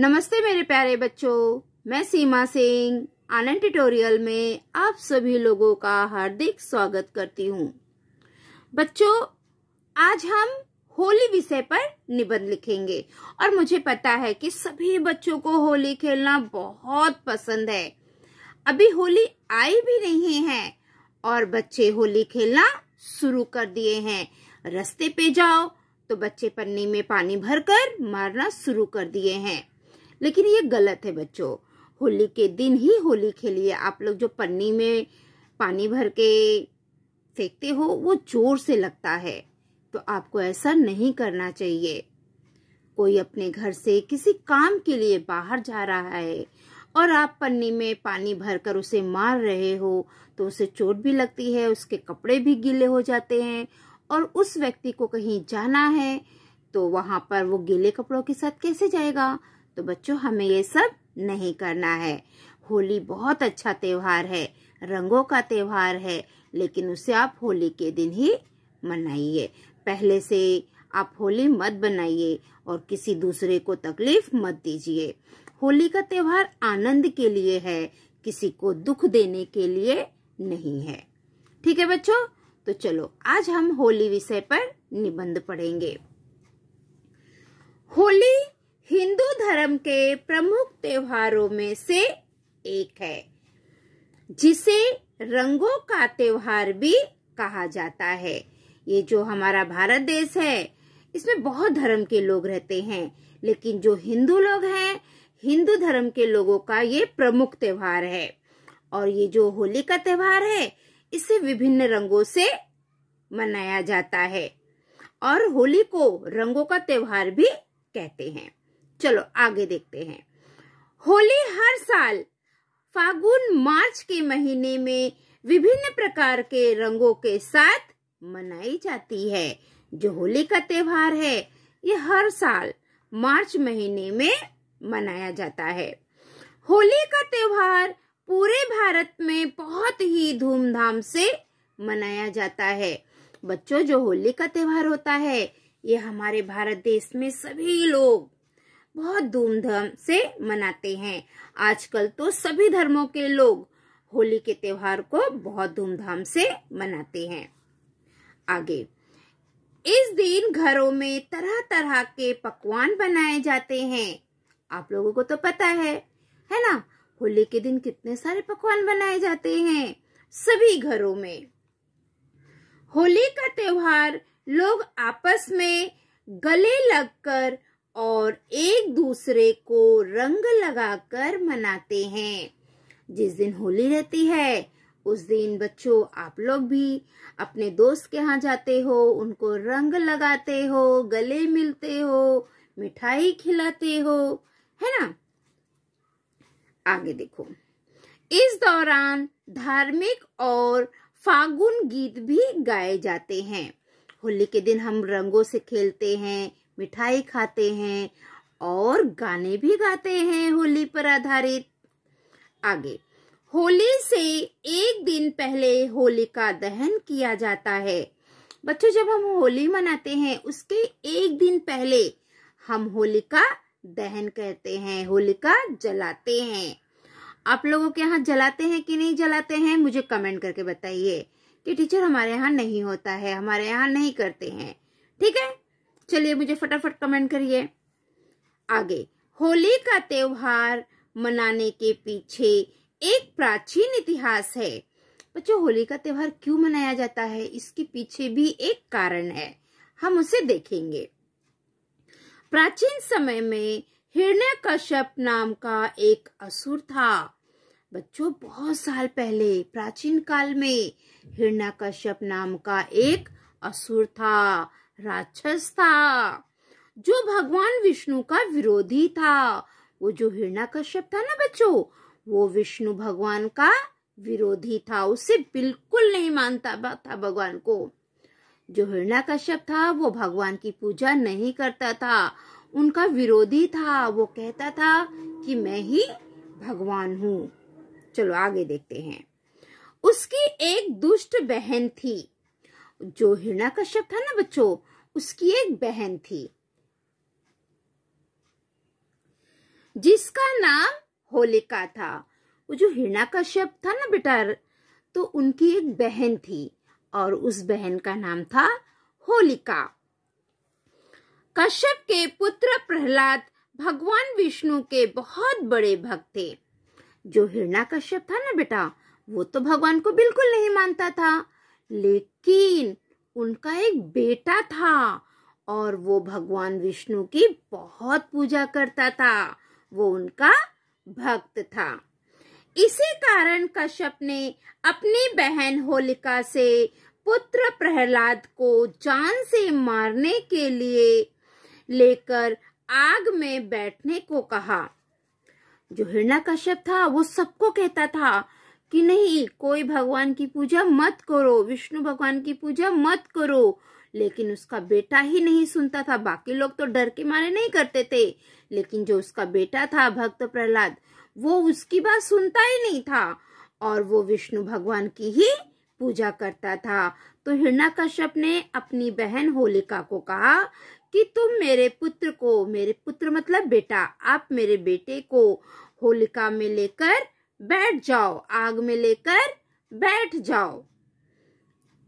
नमस्ते मेरे प्यारे बच्चों मैं सीमा सिंह आनंद ट्यूटोरियल में आप सभी लोगों का हार्दिक स्वागत करती हूँ बच्चों आज हम होली विषय पर निबंध लिखेंगे और मुझे पता है कि सभी बच्चों को होली खेलना बहुत पसंद है अभी होली आई भी नहीं है और बच्चे होली खेलना शुरू कर दिए हैं रस्ते पे जाओ तो बच्चे पन्नी में पानी भरकर मारना शुरू कर दिए हैं लेकिन ये गलत है बच्चों होली के दिन ही होली खेलिए आप लोग जो पन्नी में पानी भर के फेंकते हो वो जोर से लगता है तो आपको ऐसा नहीं करना चाहिए कोई अपने घर से किसी काम के लिए बाहर जा रहा है और आप पन्नी में पानी भरकर उसे मार रहे हो तो उसे चोट भी लगती है उसके कपड़े भी गीले हो जाते हैं और उस व्यक्ति को कहीं जाना है तो वहां पर वो गीले कपड़ों के साथ कैसे जाएगा तो बच्चों हमें ये सब नहीं करना है होली बहुत अच्छा त्यौहार है रंगों का त्यौहार है लेकिन उसे आप होली के दिन ही मनाइए पहले से आप होली मत बनाइए और किसी दूसरे को तकलीफ मत दीजिए होली का त्यौहार आनंद के लिए है किसी को दुख देने के लिए नहीं है ठीक है बच्चों तो चलो आज हम होली विषय पर निबंध पढ़ेंगे होली हिंदू धर्म के प्रमुख त्योहारों में से एक है जिसे रंगों का त्योहार भी कहा जाता है ये जो हमारा भारत देश है इसमें बहुत धर्म के लोग रहते हैं लेकिन जो हिंदू लोग हैं हिंदू धर्म के लोगों का ये प्रमुख त्योहार है और ये जो होली का त्योहार है इसे विभिन्न रंगों से मनाया जाता है और होली को रंगों का त्योहार भी कहते हैं चलो आगे देखते हैं होली हर साल फागुन मार्च के महीने में विभिन्न प्रकार के रंगों के साथ मनाई जाती है जो होली का त्योहार है ये हर साल मार्च महीने में मनाया जाता है होली का त्योहार पूरे भारत में बहुत ही धूमधाम से मनाया जाता है बच्चों जो होली का त्योहार होता है ये हमारे भारत देश में सभी लोग बहुत धूमधाम से मनाते हैं आजकल तो सभी धर्मों के लोग होली के त्योहार को बहुत धूमधाम से मनाते हैं आगे इस दिन घरों में तरह तरह के पकवान बनाए जाते हैं आप लोगों को तो पता है है ना होली के दिन कितने सारे पकवान बनाए जाते हैं सभी घरों में होली का त्योहार लोग आपस में गले लगकर और एक दूसरे को रंग लगाकर मनाते हैं जिस दिन होली रहती है उस दिन बच्चों आप लोग भी अपने दोस्त के यहाँ जाते हो उनको रंग लगाते हो गले मिलते हो मिठाई खिलाते हो है ना आगे देखो इस दौरान धार्मिक और फागुन गीत भी गाए जाते हैं होली के दिन हम रंगों से खेलते हैं मिठाई खाते हैं और गाने भी गाते हैं होली पर आधारित आगे होली से एक दिन पहले होलिका दहन किया जाता है बच्चों जब हम होली मनाते हैं उसके एक दिन पहले हम होलिका दहन कहते हैं होलिका जलाते हैं आप लोगों के यहाँ जलाते हैं कि नहीं जलाते हैं मुझे कमेंट करके बताइए कि टीचर हमारे यहाँ नहीं होता है हमारे यहाँ नहीं करते हैं ठीक है चलिए मुझे फटाफट कमेंट करिए आगे होली का त्योहार मनाने के पीछे एक प्राचीन इतिहास है बच्चों होली का त्योहार क्यों मनाया जाता है इसके पीछे भी एक कारण है हम उसे देखेंगे प्राचीन समय में हिरण्य कश्यप नाम का एक असुर था बच्चों बहुत साल पहले प्राचीन काल में हिरण्य कश्यप नाम का एक असुर था राक्षस था जो भगवान विष्णु का विरोधी था वो जो हिरणा कश्यप था ना बच्चों वो विष्णु भगवान का विरोधी था उसे बिल्कुल नहीं मानता था भगवान को जो हिरणा कश्यप था वो भगवान की पूजा नहीं करता था उनका विरोधी था वो कहता था कि मैं ही भगवान हूँ चलो आगे देखते हैं उसकी एक दुष्ट बहन थी जो हिरणा कश्यप था ना बच्चों उसकी एक बहन थी जिसका नाम होलिका था वो जो हिरणा कश्यप था ना बेटा तो उनकी एक बहन थी और उस बहन का नाम था होलिका कश्यप के पुत्र प्रहलाद भगवान विष्णु के बहुत बड़े भक्त थे जो हिरणा कश्यप था ना बेटा वो तो भगवान को बिल्कुल नहीं मानता था लेकिन उनका एक बेटा था और वो भगवान विष्णु की बहुत पूजा करता था वो उनका भक्त था इसी कारण कश्यप ने अपनी बहन होलिका से पुत्र प्रहलाद को जान से मारने के लिए लेकर आग में बैठने को कहा जो हिरणा कश्यप था वो सबको कहता था कि नहीं कोई भगवान की पूजा मत करो विष्णु भगवान की पूजा मत करो लेकिन उसका बेटा ही नहीं सुनता था बाकी लोग तो डर के मारे नहीं करते थे लेकिन जो उसका बेटा था भक्त प्रहलाद वो उसकी बात सुनता ही नहीं था और वो विष्णु भगवान की ही पूजा करता था तो हिरणाकश्यप ने अपनी बहन होलिका को कहा कि तुम मेरे पुत्र को मेरे पुत्र मतलब बेटा आप मेरे बेटे को होलिका में लेकर बैठ जाओ आग में लेकर बैठ जाओ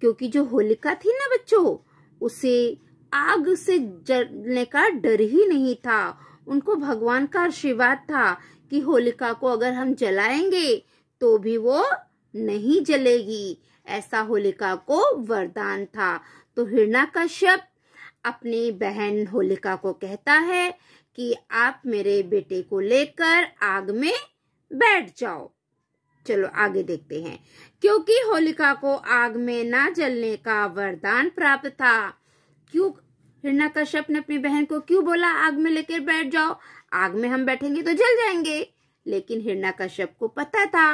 क्योंकि जो होलिका थी ना बच्चों उसे आग से जलने का डर ही नहीं था उनको भगवान का आशीर्वाद था कि होलिका को अगर हम जलाएंगे तो भी वो नहीं जलेगी ऐसा होलिका को वरदान था तो हिरणा का शब्द अपनी बहन होलिका को कहता है कि आप मेरे बेटे को लेकर आग में बैठ जाओ चलो आगे देखते हैं क्योंकि होलिका को आग में ना जलने का वरदान प्राप्त था क्यों हिरणाकश्यप ने अपनी बहन को क्यों बोला आग में लेकर बैठ जाओ आग में हम बैठेंगे तो जल जाएंगे लेकिन हिरणाकश्यप को पता था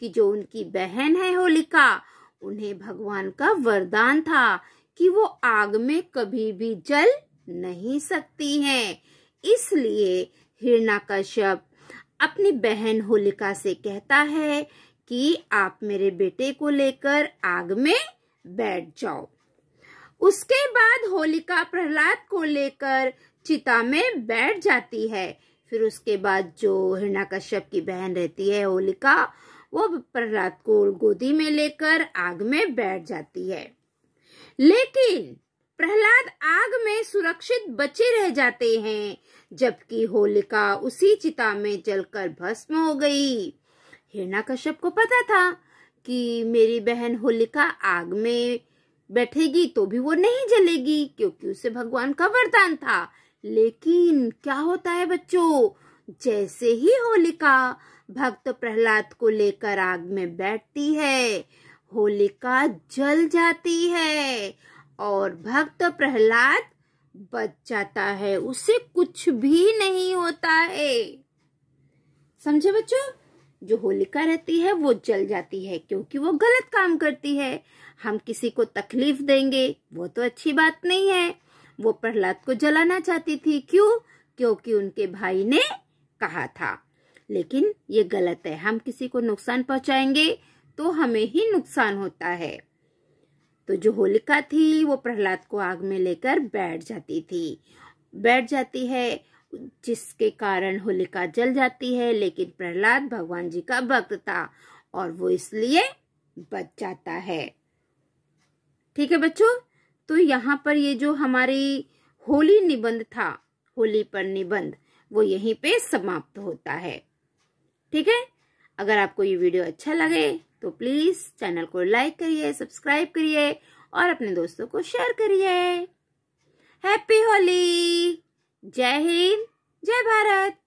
कि जो उनकी बहन है होलिका उन्हें भगवान का वरदान था कि वो आग में कभी भी जल नहीं सकती हैं इसलिए हिरणाकश्यप अपनी बहन होलिका से कहता है कि आप मेरे बेटे को लेकर आग में बैठ जाओ उसके बाद होलिका प्रहलाद को लेकर चिता में बैठ जाती है फिर उसके बाद जो हिरणा कश्यप की बहन रहती है होलिका वो प्रहलाद को गोदी में लेकर आग में बैठ जाती है लेकिन प्रहलाद आग में सुरक्षित बचे रह जाते हैं जबकि होलिका उसी चिता में जलकर भस्म हो गई कश्यप को पता था कि मेरी बहन होलिका आग में बैठेगी तो भी वो नहीं जलेगी क्योंकि उसे भगवान का वरदान था लेकिन क्या होता है बच्चों जैसे ही होलिका भक्त प्रहलाद को लेकर आग में बैठती है होलिका जल जाती है और भक्त प्रहलाद बच जाता है उसे कुछ भी नहीं होता है समझे बच्चों जो होलिका रहती है वो जल जाती है क्योंकि वो गलत काम करती है हम किसी को तकलीफ देंगे वो तो अच्छी बात नहीं है वो प्रहलाद को जलाना चाहती थी क्यों क्योंकि उनके भाई ने कहा था लेकिन ये गलत है हम किसी को नुकसान पहुंचाएंगे तो हमें ही नुकसान होता है तो जो होलिका थी वो प्रहलाद को आग में लेकर बैठ जाती थी बैठ जाती है जिसके कारण होलिका जल जाती है लेकिन प्रहलाद भगवान जी का भक्त था और वो इसलिए बच जाता है ठीक है बच्चों तो यहाँ पर ये जो हमारी होली निबंध था होली पर निबंध वो यहीं पे समाप्त होता है ठीक है अगर आपको ये वीडियो अच्छा लगे तो प्लीज़ चैनल को लाइक करिए सब्सक्राइब करिए और अपने दोस्तों को शेयर करिए हैप्पी होली जय हिंद जय भारत